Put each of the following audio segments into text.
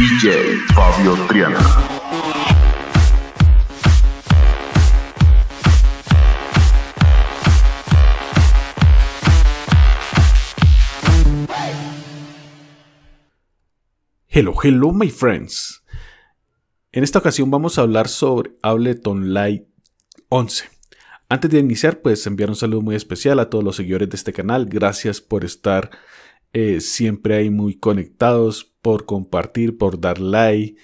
DJ Fabio Triana. Hello, hello, my friends. En esta ocasión vamos a hablar sobre Ableton Live 11. Antes de iniciar, pues enviar un saludo muy especial a todos los seguidores de este canal. Gracias por estar eh, siempre hay muy conectados por compartir, por dar like,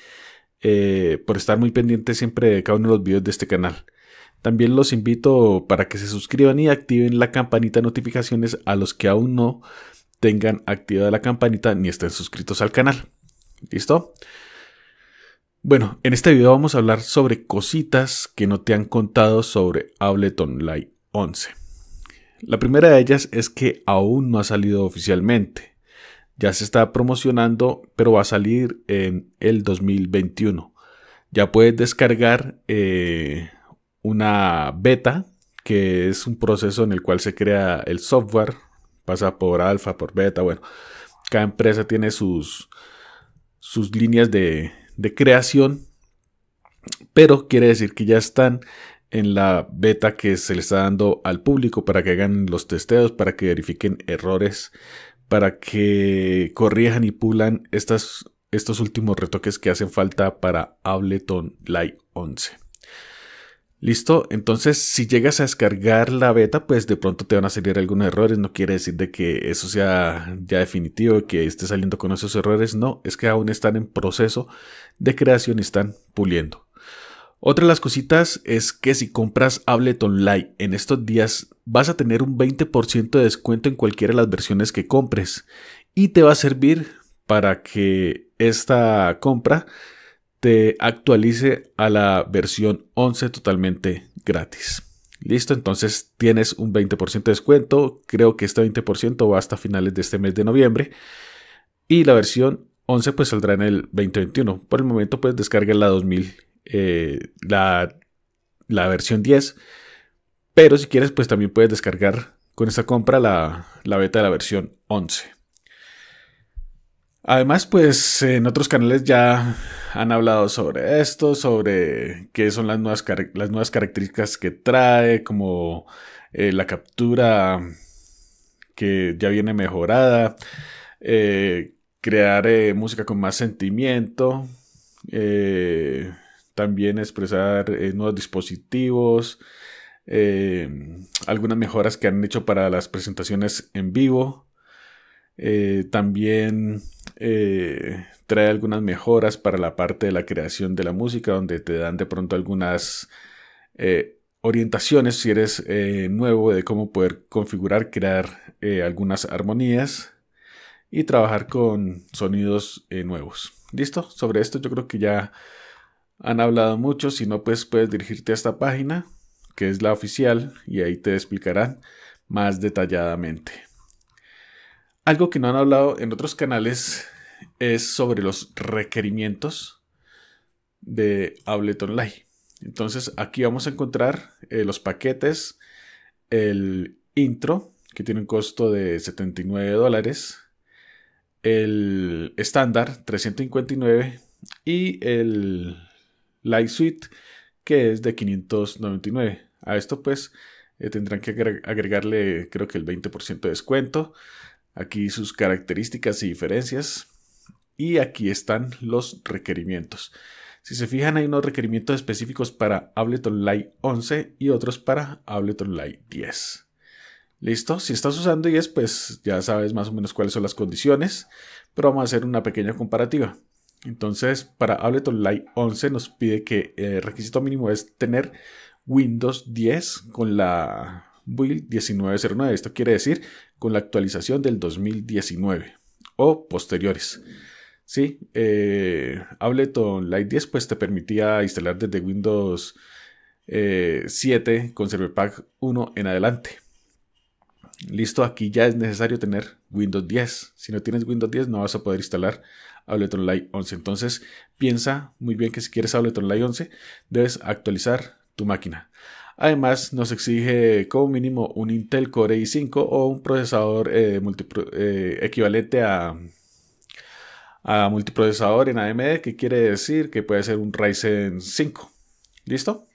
eh, por estar muy pendientes siempre de cada uno de los videos de este canal. También los invito para que se suscriban y activen la campanita de notificaciones a los que aún no tengan activada la campanita ni estén suscritos al canal. ¿Listo? Bueno, en este video vamos a hablar sobre cositas que no te han contado sobre Ableton Live 11. La primera de ellas es que aún no ha salido oficialmente. Ya se está promocionando, pero va a salir en el 2021. Ya puedes descargar eh, una beta, que es un proceso en el cual se crea el software. Pasa por alfa, por beta, bueno. Cada empresa tiene sus, sus líneas de, de creación pero quiere decir que ya están en la beta que se le está dando al público para que hagan los testeos, para que verifiquen errores, para que corrijan y pulan estas, estos últimos retoques que hacen falta para Ableton Live 11. Listo, entonces si llegas a descargar la beta, pues de pronto te van a salir algunos errores. No quiere decir de que eso sea ya definitivo, que esté saliendo con esos errores. No, es que aún están en proceso de creación y están puliendo. Otra de las cositas es que si compras Ableton Online en estos días vas a tener un 20% de descuento en cualquiera de las versiones que compres y te va a servir para que esta compra te actualice a la versión 11 totalmente gratis. Listo, entonces tienes un 20% de descuento. Creo que este 20% va hasta finales de este mes de noviembre. Y la versión 11 pues saldrá en el 2021. Por el momento puedes descarga la 2000 eh, la, versión 10. Pero si quieres, pues también puedes descargar con esta compra la, beta de la versión 11. Además, pues en otros canales ya han hablado sobre esto, sobre qué son las nuevas, las nuevas características que trae, como eh, la captura que ya viene mejorada, eh, crear música con más sentimiento, también expresar eh, nuevos dispositivos, eh, algunas mejoras que han hecho para las presentaciones en vivo. Eh, también trae algunas mejoras para la parte de la creación de la música, donde te dan de pronto algunas orientaciones si eres nuevo de cómo poder configurar, crear algunas armonías y trabajar con sonidos nuevos. Listo, sobre esto yo creo que ya han hablado mucho, si no, pues puedes dirigirte a esta página, que es la oficial, y ahí te explicarán más detalladamente. Algo que no han hablado en otros canales es sobre los requerimientos de Ableton Live, Entonces aquí vamos a encontrar eh, los paquetes, el intro, que tiene un costo de 79 dólares, el estándar 359 y el Light Suite, que es de 599. A esto pues eh, tendrán que agregarle creo que el 20% de descuento. Aquí sus características y diferencias. Y aquí están los requerimientos. Si se fijan, hay unos requerimientos específicos para Ableton light 11 y otros para Ableton light 10. Listo, si estás usando 10, pues ya sabes más o menos cuáles son las condiciones, pero vamos a hacer una pequeña comparativa. Entonces, para Ableton Lite 11 nos pide que el eh, requisito mínimo es tener Windows 10 con la build 1909. Esto quiere decir con la actualización del 2019 o posteriores. Eh, Ableton Lite 10 pues te permitía instalar desde Windows 7 eh, con Server Pack 1 en adelante. Listo, aquí ya es necesario tener Windows 10. Si no tienes Windows 10 no vas a poder instalar Ableton Live 11. Entonces piensa muy bien que si quieres Ableton Live 11 debes actualizar tu máquina. Además, nos exige como mínimo un Intel Core i5 o un procesador eh, eh, equivalente a, multiprocesador en AMD, que quiere decir que puede ser un Ryzen 5. ¿Listo?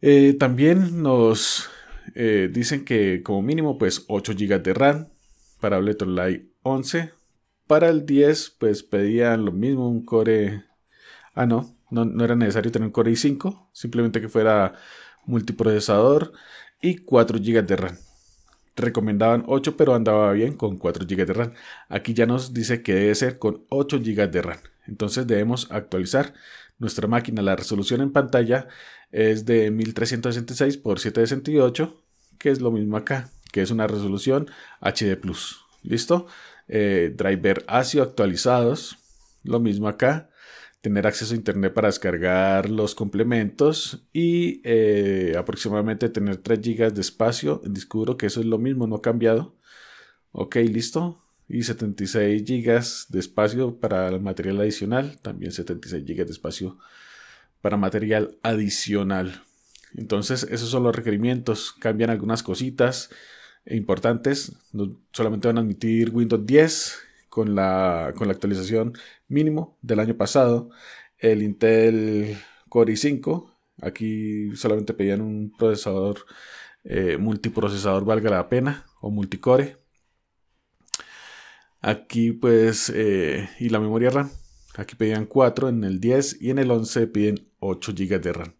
Eh, también nos eh, dicen que como mínimo pues 8 GB de RAM para Ableton 11. Para el 10 pues pedían lo mismo, un core... Ah, no, no, era necesario tener un core i5, simplemente que fuera multiprocesador y 4 GB de RAM. Recomendaban 8 pero andaba bien con 4 GB de RAM. Aquí ya nos dice que debe ser con 8 GB de RAM. Entonces debemos actualizar nuestra máquina. La resolución en pantalla es de 1366 x 768 que es lo mismo acá, que es una resolución HD+. ¿Listo? Eh, driver ASIO actualizados, lo mismo acá. Tener acceso a internet para descargar los complementos y eh, aproximadamente tener 3 GB de espacio Descubro que eso es lo mismo, no ha cambiado. Ok, listo. Y 76 GB de espacio para el material adicional. También 76 GB de espacio para material adicional. Entonces, esos son los requerimientos. Cambian algunas cositas importantes. solamente van a admitir Windows 10 con la, con la actualización mínimo del año pasado. El Intel Core i5. Aquí solamente pedían un procesador eh, multiprocesador, valga la pena, o multicore. Aquí pues, eh, y la memoria RAM. Aquí pedían 4 en el 10 y en el 11 piden 8 GB de RAM.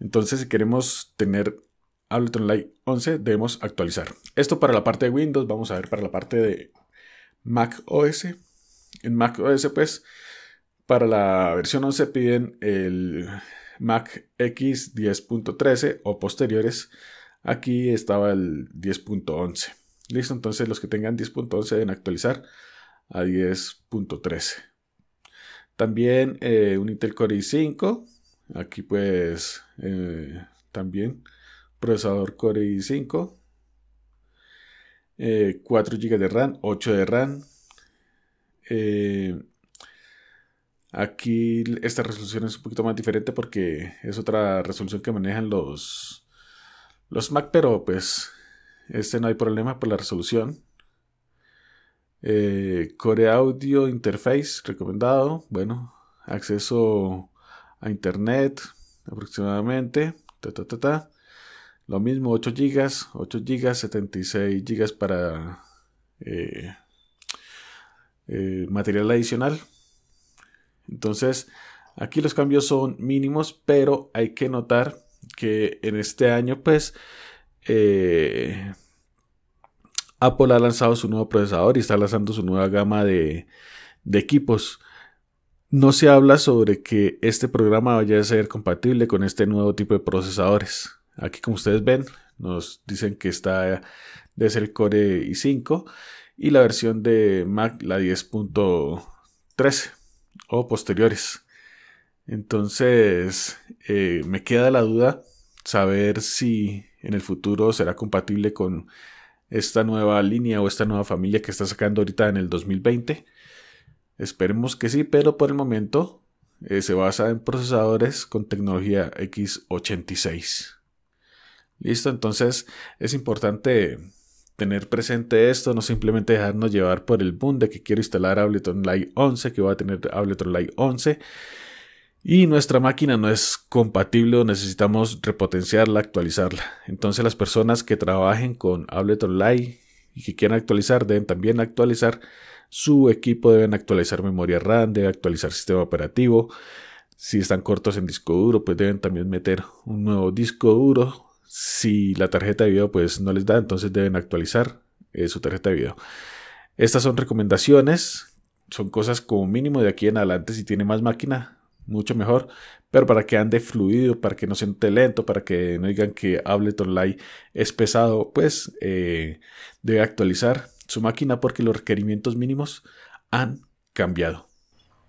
Entonces, si queremos tener Ableton Live 11, debemos actualizar. Esto para la parte de Windows, vamos a ver para la parte de Mac OS. En Mac OS, pues, para la versión 11 piden el Mac X 10.13 o posteriores. Aquí estaba el 10.11. Listo, entonces los que tengan 10.11 deben actualizar a 10.13. También eh, un Intel Core i5 Aquí pues eh, también procesador Core i5, 4 GB de RAM, 8 de RAM. Eh, aquí esta resolución es un poquito más diferente porque es otra resolución que manejan los, los Mac, pero pues este no hay problema por la resolución. Eh, Core Audio Interface recomendado. Bueno, acceso a internet aproximadamente. Lo mismo 8 GB, 8 GB, 76 GB para eh, eh, material adicional. Entonces, aquí los cambios son mínimos, pero hay que notar que en este año, pues, eh, Apple ha lanzado su nuevo procesador y está lanzando su nueva gama de, de equipos no se habla sobre que este programa vaya a ser compatible con este nuevo tipo de procesadores. Aquí como ustedes ven, nos dicen que está desde el Core i5 y la versión de Mac la 10.13 o posteriores. Entonces, eh, me queda la duda saber si en el futuro será compatible con esta nueva línea o esta nueva familia que está sacando ahorita en el 2020 Esperemos que sí, pero por el momento eh, se basa en procesadores con tecnología x86. Listo, entonces es importante tener presente esto, no simplemente dejarnos llevar por el boom de que quiero instalar Ableton Live 11, que va a tener Ableton Live 11 y nuestra máquina no es compatible o necesitamos repotenciarla, actualizarla. Entonces las personas que trabajen con Ableton Live y que quieran actualizar deben también actualizar su equipo deben actualizar memoria RAM, deben actualizar sistema operativo. Si están cortos en disco duro, pues deben también meter un nuevo disco duro. Si la tarjeta de video pues no les da, entonces deben actualizar eh, su tarjeta de video. Estas son recomendaciones, son cosas como mínimo de aquí en adelante si tiene más máquina, mucho mejor, pero para que ande fluido, para que no se lento, para que no digan que Ableton Live es pesado, pues eh, debe actualizar su máquina porque los requerimientos mínimos han cambiado.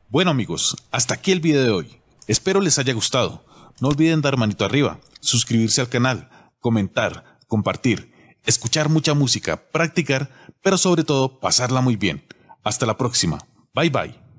Bueno amigos, hasta aquí el video de hoy. Espero les haya gustado. No olviden dar manito arriba, suscribirse al canal, comentar, compartir, escuchar mucha música, practicar, pero sobre todo pasarla muy bien. Hasta la próxima. Bye bye.